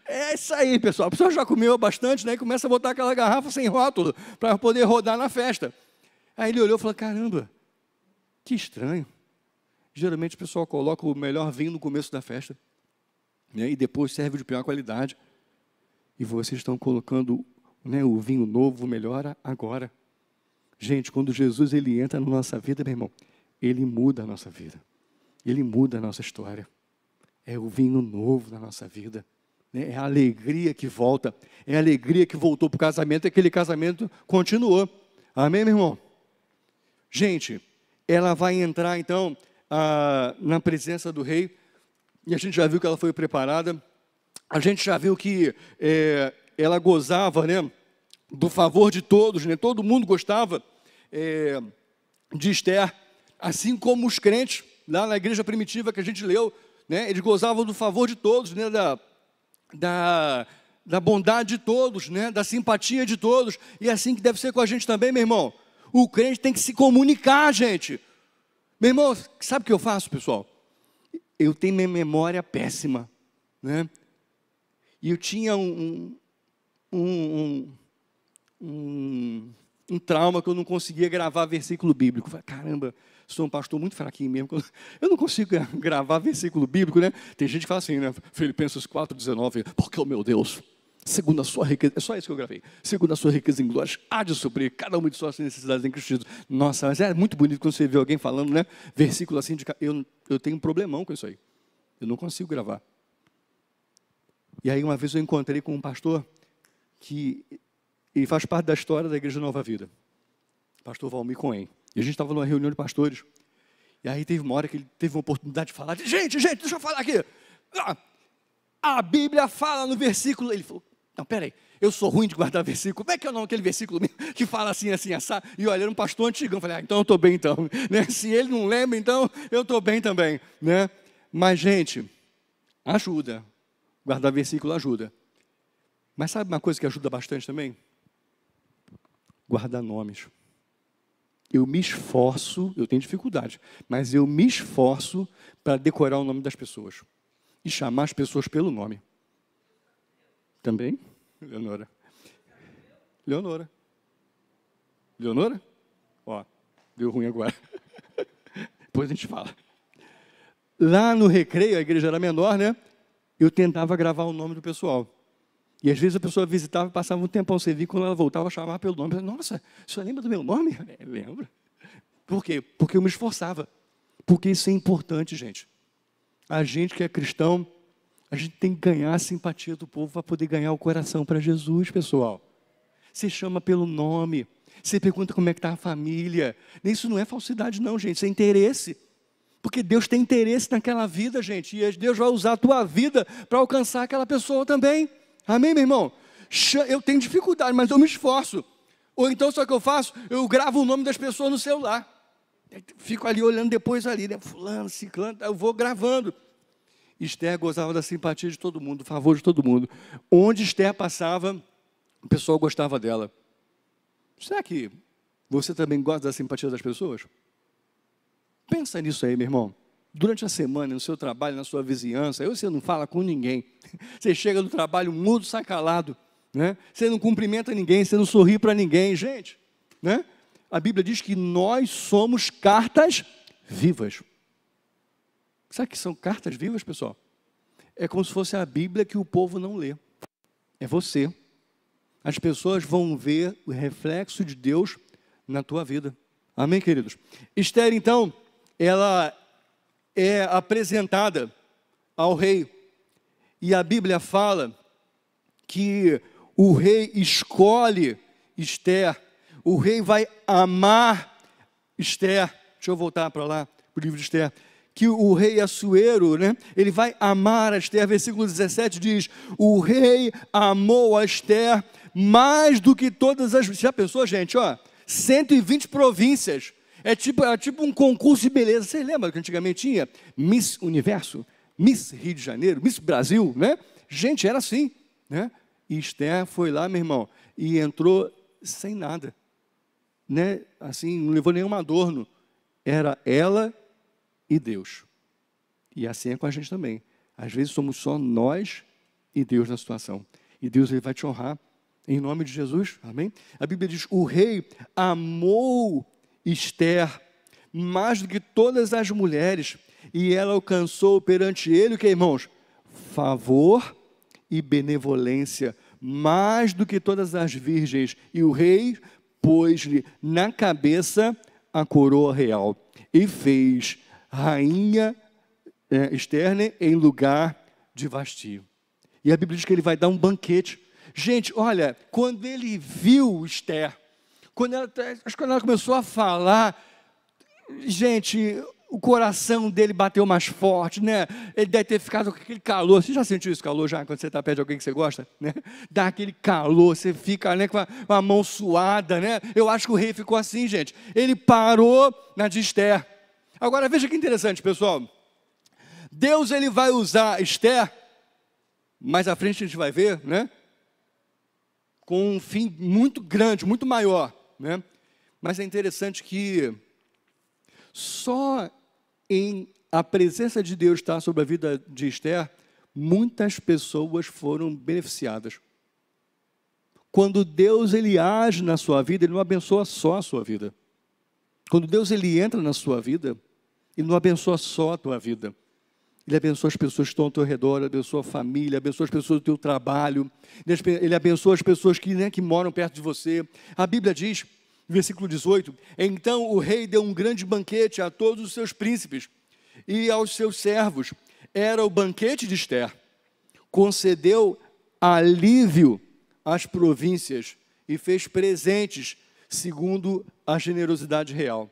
A: É isso aí, pessoal. A pessoa já comeu bastante né, e começa a botar aquela garrafa sem rótulo para poder rodar na festa. Aí ele olhou e falou: caramba, que estranho. Geralmente o pessoal coloca o melhor vinho no começo da festa né, e depois serve de pior qualidade. E vocês estão colocando né? O vinho novo melhora agora. Gente, quando Jesus ele entra na nossa vida, meu irmão, ele muda a nossa vida. Ele muda a nossa história. É o vinho novo na nossa vida. Né? É a alegria que volta. É a alegria que voltou para o casamento. E aquele casamento continuou. Amém, meu irmão? Gente, ela vai entrar então a, na presença do rei. E a gente já viu que ela foi preparada. A gente já viu que é, ela gozava né, do favor de todos, né? todo mundo gostava é, de Esther, assim como os crentes lá na igreja primitiva que a gente leu, né, eles gozavam do favor de todos, né, da, da, da bondade de todos, né, da simpatia de todos, e é assim que deve ser com a gente também, meu irmão. O crente tem que se comunicar, gente. Meu irmão, sabe o que eu faço, pessoal? Eu tenho minha memória péssima, né? E eu tinha um, um, um, um, trauma que eu não conseguia gravar versículo bíblico. Falei, caramba, sou um pastor muito fraquinho mesmo. (laughs) Eu não consigo gravar versículo bíblico, né? Tem gente que fala assim, né? Filipenses 4,19, porque o oh, meu Deus, segundo a sua riqueza, é só isso que eu gravei, segundo a sua riqueza em glória, há de suprir cada uma de suas necessidades em Cristo Jesus. Nossa, mas é muito bonito quando você vê alguém falando, né? Versículo assim, de, eu, eu tenho um problemão com isso aí. Eu não consigo gravar. E aí uma vez eu encontrei com um pastor que ele faz parte da história da Igreja Nova Vida, pastor Valmir Cohen. E a gente estava numa reunião de pastores, e aí teve uma hora que ele teve uma oportunidade de falar, gente, gente, deixa eu falar aqui. Ah, a Bíblia fala no versículo, ele falou, não, peraí, eu sou ruim de guardar versículo, como é que é o nome daquele versículo que fala assim, assim, assim?'. E olha, era um pastor antigão, eu falei, ah, então eu estou bem então. (laughs) Né? Se ele não lembra, então eu estou bem também. Né? Mas, gente, ajuda, guardar versículo ajuda. Mas sabe uma coisa que ajuda bastante também? Guardar nomes. Eu me esforço, eu tenho dificuldade, mas eu me esforço para decorar o nome das pessoas e chamar as pessoas pelo nome. Também? Leonora. Leonora. Leonora? Ó, deu ruim agora. (laughs) Depois a gente fala. Lá no recreio, a igreja era menor, né? Eu tentava gravar o nome do pessoal. E às vezes a pessoa visitava, passava um tempão sem vir, quando ela voltava, chamava pelo nome. Nossa, você lembra do meu nome? (laughs) É, lembro. Por quê? Porque eu me esforçava. Porque isso é importante, gente. A gente que é cristão, a gente tem que ganhar a simpatia do povo para poder ganhar o coração para Jesus, pessoal. Você chama pelo nome, você pergunta como é que está a família. Isso não é falsidade, não, gente, isso é interesse. Porque Deus tem interesse naquela vida, gente, e Deus vai usar a tua vida para alcançar aquela pessoa também. Amém, meu irmão? Eu tenho dificuldade, mas eu me esforço. Ou então, só que eu faço, eu gravo o nome das pessoas no celular. Fico ali olhando depois ali, né? Fulano, ciclano, eu vou gravando. Esther gozava da simpatia de todo mundo, do favor de todo mundo. Onde Esther passava, o pessoal gostava dela. Será que você também gosta da simpatia das pessoas? Pensa nisso aí, meu irmão durante a semana, no seu trabalho, na sua vizinhança, aí você não fala com ninguém. (laughs) Você chega do trabalho mudo, sacalado, Né? Você não cumprimenta ninguém, você não sorri para ninguém. Gente, né? a Bíblia diz que nós somos cartas vivas. Sabe que são cartas vivas, pessoal? É como se fosse a Bíblia que o povo não lê. É você. As pessoas vão ver o reflexo de Deus na tua vida. Amém, queridos? Esther, então, ela é apresentada ao rei. E a Bíblia fala que o rei escolhe Esther, o rei vai amar Esther. Deixa eu voltar para lá, para o livro de Esther. Que o rei Assuero, né, ele vai amar a Esther. Versículo 17 diz: O rei amou a Esther mais do que todas as. Já pensou, gente? Ó, 120 províncias é tipo, é tipo um concurso de beleza. Vocês lembram que antigamente tinha Miss Universo, Miss Rio de Janeiro, Miss Brasil, né? Gente, era assim, né? E Esther foi lá, meu irmão, e entrou sem nada, né? Assim, não levou nenhum adorno. Era ela e Deus. E assim é com a gente também. Às vezes somos só nós e Deus na situação. E Deus ele vai te honrar em nome de Jesus. Amém? A Bíblia diz: "O rei amou Esther, mais do que todas as mulheres, e ela alcançou perante ele o que, irmãos? Favor e benevolência, mais do que todas as virgens, e o rei pôs-lhe na cabeça a coroa real e fez rainha é, externa né, em lugar de Vasti. E a Bíblia diz que ele vai dar um banquete. Gente, olha, quando ele viu Esther, quando ela, tá, acho que quando ela começou a falar, gente, o coração dele bateu mais forte, né? Ele deve ter ficado com aquele calor. Você já sentiu isso calor já quando você está perto de alguém que você gosta, né? Dá aquele calor, você fica né, com, a, com a mão suada, né? Eu acho que o rei ficou assim, gente. Ele parou na de Esther. Agora veja que interessante, pessoal. Deus ele vai usar Esther, mais à frente a gente vai ver, né? Com um fim muito grande, muito maior né? Mas é interessante que só em a presença de Deus estar tá sobre a vida de Esther, muitas pessoas foram beneficiadas. Quando Deus ele age na sua vida, ele não abençoa só a sua vida. Quando Deus ele entra na sua vida, ele não abençoa só a tua vida ele abençoa as pessoas que estão ao teu redor, abençoa a família, abençoa as pessoas do teu trabalho, ele abençoa as pessoas que, né, que moram perto de você. A Bíblia diz, versículo 18: Então o rei deu um grande banquete a todos os seus príncipes e aos seus servos. Era o banquete de Esther. Concedeu alívio às províncias e fez presentes segundo a generosidade real.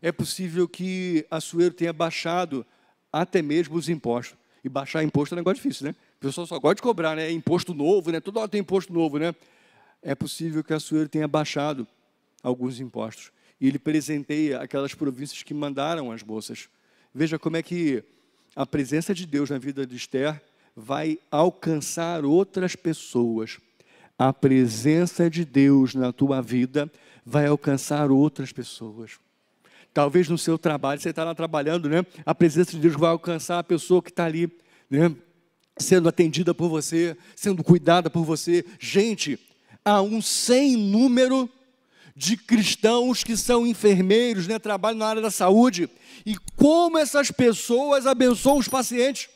A: É possível que Assuero tenha baixado até mesmo os impostos. E baixar imposto é um negócio difícil, né? O pessoal só gosta de cobrar, né? imposto novo, né? Toda hora tem imposto novo, né? É possível que a ele tenha baixado alguns impostos. E ele presenteia aquelas províncias que mandaram as bolsas. Veja como é que a presença de Deus na vida de Esther vai alcançar outras pessoas. A presença de Deus na tua vida vai alcançar outras pessoas. Talvez no seu trabalho, você está lá trabalhando, né? A presença de Deus vai alcançar a pessoa que está ali, né? Sendo atendida por você, sendo cuidada por você. Gente, há um sem número de cristãos que são enfermeiros, né? Trabalham na área da saúde. E como essas pessoas abençoam os pacientes.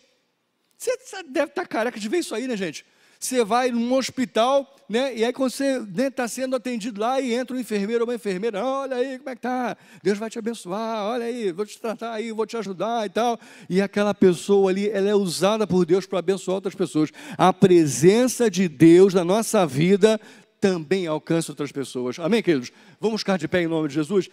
A: Você deve estar tá careca de ver isso aí, né, gente? Você vai num hospital, né? E aí quando você está né, sendo atendido lá e entra um enfermeiro ou uma enfermeira, olha aí como é que tá, Deus vai te abençoar, olha aí, vou te tratar aí, vou te ajudar e tal. E aquela pessoa ali, ela é usada por Deus para abençoar outras pessoas. A presença de Deus na nossa vida também alcança outras pessoas. Amém, queridos? Vamos ficar de pé em nome de Jesus?